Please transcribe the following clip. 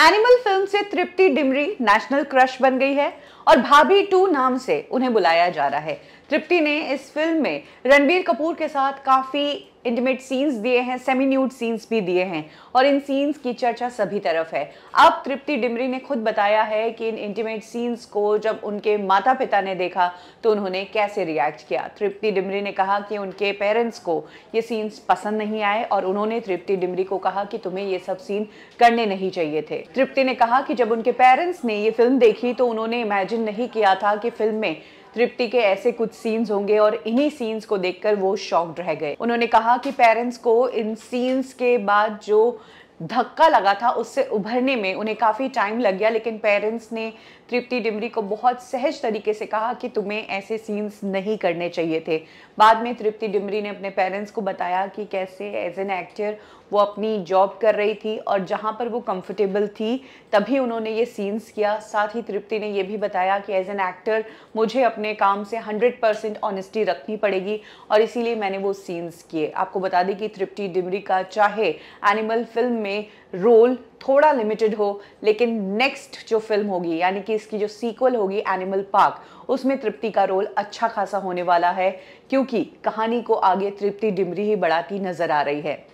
animal film से तृप्ति Dimri national crush बन गई है और भाभी टू नाम से उन्हें बुलाया जा रहा है तृप्ति ने इस फिल्म में रणबीर कपूर के साथ काफ़ी इंटीमेट सीन्स दिए हैं सेमी न्यूड सीन्स भी दिए हैं और इन सीन्स की चर्चा सभी तरफ है अब तृप्ति डिमरी ने खुद बताया है कि इन इंटीमेट सीन्स को जब उनके माता पिता ने देखा तो उन्होंने कैसे रिएक्ट किया तृप्ति डिमरी ने कहा कि उनके पेरेंट्स को ये सीन्स पसंद नहीं आए और उन्होंने तृप्ति डिमरी को कहा कि तुम्हें ये सब सीन करने नहीं चाहिए थे तृप्ति ने कहा कि जब उनके पेरेंट्स ने ये फिल्म देखी तो उन्होंने इमेजिन नहीं किया था कि फिल्म में तृप्ति के ऐसे कुछ सीन्स होंगे और इन्हीं सीन्स को देखकर वो शॉक्ड रह गए उन्होंने कहा कि पेरेंट्स को इन सीन्स के बाद जो धक्का लगा था उससे उभरने में उन्हें काफ़ी टाइम लग गया लेकिन पेरेंट्स ने तृप्ति डिमरी को बहुत सहज तरीके से कहा कि तुम्हें ऐसे सीन्स नहीं करने चाहिए थे बाद में तृप्ति डिमरी ने अपने पेरेंट्स को बताया कि कैसे एज एन एक्टर वो अपनी जॉब कर रही थी और जहाँ पर वो कंफर्टेबल थी तभी उन्होंने ये सीन्स किया साथ ही तृप्ति ने यह भी बताया कि एज एन एक्टर मुझे अपने काम से 100 परसेंट ऑनेस्टी रखनी पड़ेगी और इसीलिए मैंने वो सीन्स किए आपको बता दें कि तृप्ति डिमरी का चाहे एनिमल फिल्म में में रोल थोड़ा लिमिटेड हो लेकिन नेक्स्ट जो फिल्म होगी यानी कि इसकी जो सीक्वल होगी एनिमल पार्क उसमें तृप्ति का रोल अच्छा खासा होने वाला है क्योंकि कहानी को आगे तृप्ति डिमरी ही बढ़ाती नज़र आ रही है